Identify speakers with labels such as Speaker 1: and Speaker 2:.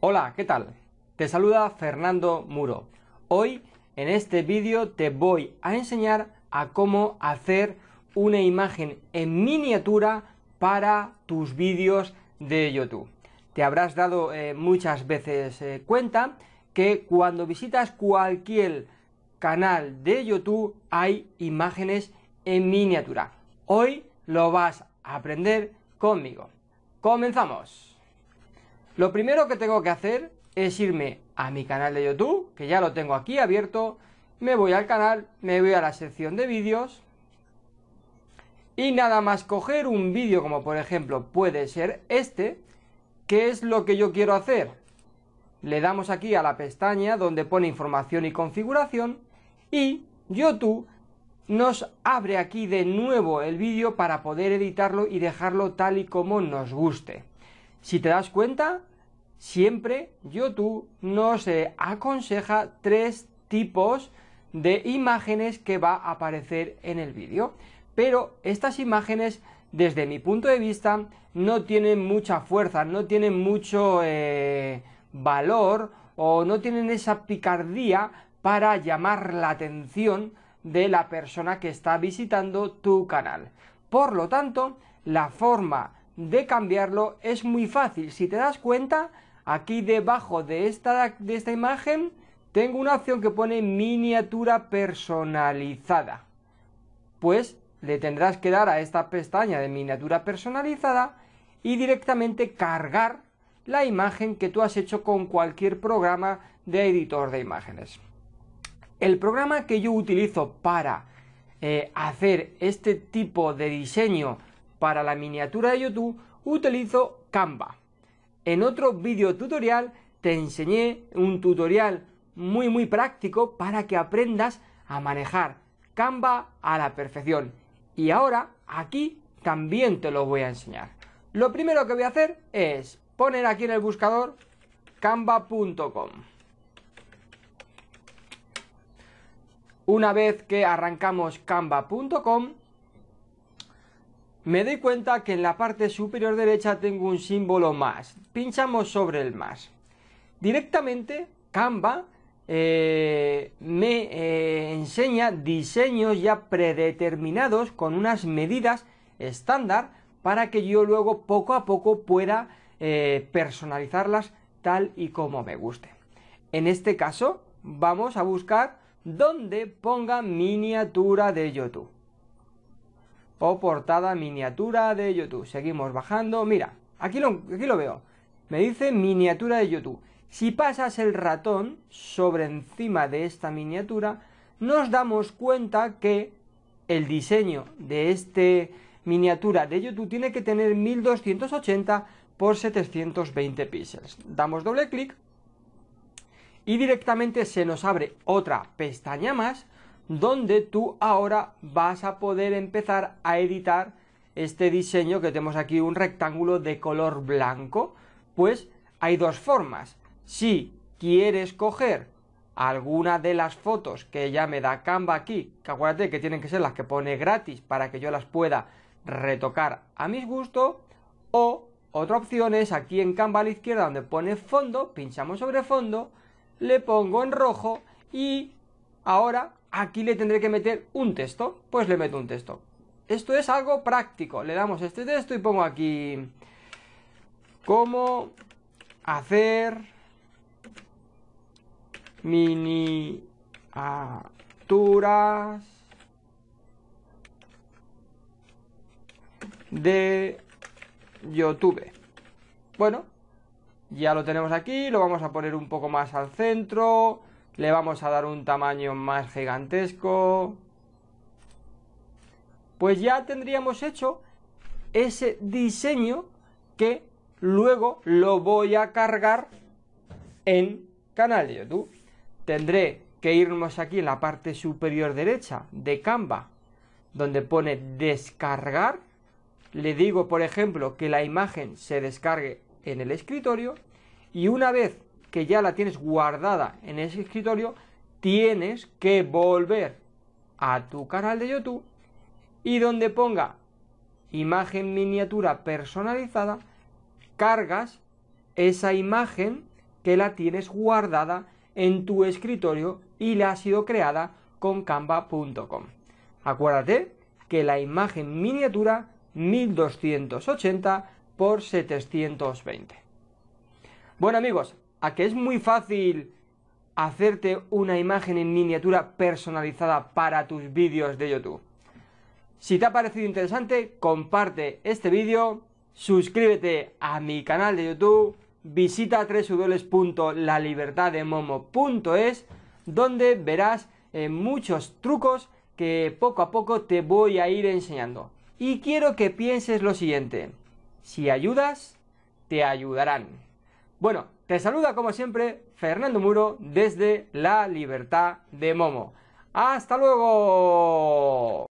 Speaker 1: Hola, ¿qué tal? Te saluda Fernando Muro. Hoy en este vídeo te voy a enseñar a cómo hacer una imagen en miniatura para tus vídeos de YouTube. Te habrás dado eh, muchas veces eh, cuenta que cuando visitas cualquier canal de YouTube hay imágenes en miniatura. Hoy lo vas a aprender conmigo. ¡Comenzamos! Lo primero que tengo que hacer es irme a mi canal de YouTube, que ya lo tengo aquí abierto, me voy al canal, me voy a la sección de vídeos y nada más coger un vídeo como por ejemplo puede ser este, ¿qué es lo que yo quiero hacer? Le damos aquí a la pestaña donde pone información y configuración y YouTube nos abre aquí de nuevo el vídeo para poder editarlo y dejarlo tal y como nos guste. Si te das cuenta, Siempre YouTube nos eh, aconseja tres tipos de imágenes que va a aparecer en el vídeo. Pero estas imágenes, desde mi punto de vista, no tienen mucha fuerza, no tienen mucho eh, valor o no tienen esa picardía para llamar la atención de la persona que está visitando tu canal. Por lo tanto, la forma de cambiarlo es muy fácil. Si te das cuenta, Aquí debajo de esta, de esta imagen tengo una opción que pone miniatura personalizada. Pues le tendrás que dar a esta pestaña de miniatura personalizada y directamente cargar la imagen que tú has hecho con cualquier programa de editor de imágenes. El programa que yo utilizo para eh, hacer este tipo de diseño para la miniatura de YouTube utilizo Canva. En otro video tutorial te enseñé un tutorial muy muy práctico para que aprendas a manejar Canva a la perfección. Y ahora aquí también te lo voy a enseñar. Lo primero que voy a hacer es poner aquí en el buscador canva.com. Una vez que arrancamos canva.com, me doy cuenta que en la parte superior derecha tengo un símbolo más. Pinchamos sobre el más. Directamente, Canva eh, me eh, enseña diseños ya predeterminados con unas medidas estándar para que yo luego poco a poco pueda eh, personalizarlas tal y como me guste. En este caso, vamos a buscar dónde ponga miniatura de YouTube o portada miniatura de YouTube. Seguimos bajando. Mira, aquí lo, aquí lo veo. Me dice miniatura de YouTube. Si pasas el ratón sobre encima de esta miniatura, nos damos cuenta que el diseño de este miniatura de YouTube tiene que tener 1280 por 720 píxeles. Damos doble clic y directamente se nos abre otra pestaña más donde tú ahora vas a poder empezar a editar este diseño que tenemos aquí un rectángulo de color blanco. Pues hay dos formas. Si quieres coger alguna de las fotos que ya me da Canva aquí, que acuérdate que tienen que ser las que pone gratis para que yo las pueda retocar a mis gustos, o otra opción es aquí en Canva a la izquierda donde pone fondo, pinchamos sobre fondo, le pongo en rojo y ahora aquí le tendré que meter un texto, pues le meto un texto. Esto es algo práctico, le damos este texto y pongo aquí cómo hacer miniaturas de YouTube. Bueno, ya lo tenemos aquí, lo vamos a poner un poco más al centro, le vamos a dar un tamaño más gigantesco. Pues ya tendríamos hecho ese diseño que luego lo voy a cargar en canal YouTube. Tendré que irnos aquí en la parte superior derecha de Canva, donde pone descargar. Le digo, por ejemplo, que la imagen se descargue en el escritorio y una vez que ya la tienes guardada en ese escritorio, tienes que volver a tu canal de YouTube y donde ponga imagen miniatura personalizada, cargas esa imagen que la tienes guardada en tu escritorio y la ha sido creada con canva.com. Acuérdate que la imagen miniatura 1280 x 720. Bueno amigos, a que es muy fácil hacerte una imagen en miniatura personalizada para tus vídeos de YouTube. Si te ha parecido interesante, comparte este vídeo, suscríbete a mi canal de YouTube, visita www.lalibertademomo.es donde verás eh, muchos trucos que poco a poco te voy a ir enseñando. Y quiero que pienses lo siguiente, si ayudas, te ayudarán. Bueno, te saluda como siempre Fernando Muro desde La Libertad de Momo. ¡Hasta luego!